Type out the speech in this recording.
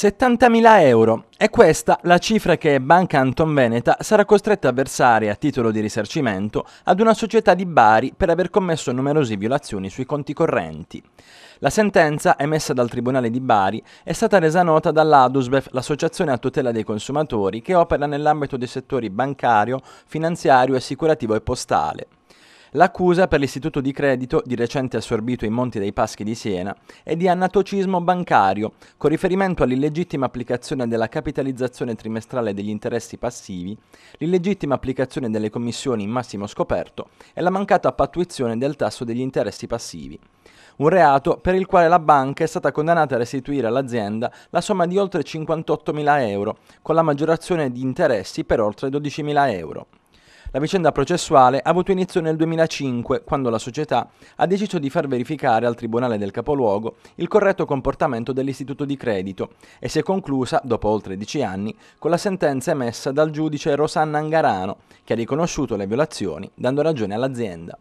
70.000 euro. È questa la cifra che Banca Anton Veneta sarà costretta a versare a titolo di risarcimento ad una società di Bari per aver commesso numerose violazioni sui conti correnti. La sentenza, emessa dal Tribunale di Bari, è stata resa nota dall'ADUSBEF, l'associazione a tutela dei consumatori che opera nell'ambito dei settori bancario, finanziario, assicurativo e postale l'accusa per l'istituto di credito di recente assorbito ai Monti dei Paschi di Siena è di anatocismo bancario, con riferimento all'illegittima applicazione della capitalizzazione trimestrale degli interessi passivi, l'illegittima applicazione delle commissioni in massimo scoperto e la mancata pattuizione del tasso degli interessi passivi un reato per il quale la banca è stata condannata a restituire all'azienda la somma di oltre 58.000 euro, con la maggiorazione di interessi per oltre 12.000 euro. La vicenda processuale ha avuto inizio nel 2005, quando la società ha deciso di far verificare al Tribunale del Capoluogo il corretto comportamento dell'istituto di credito e si è conclusa, dopo oltre dieci anni, con la sentenza emessa dal giudice Rosanna Angarano, che ha riconosciuto le violazioni, dando ragione all'azienda.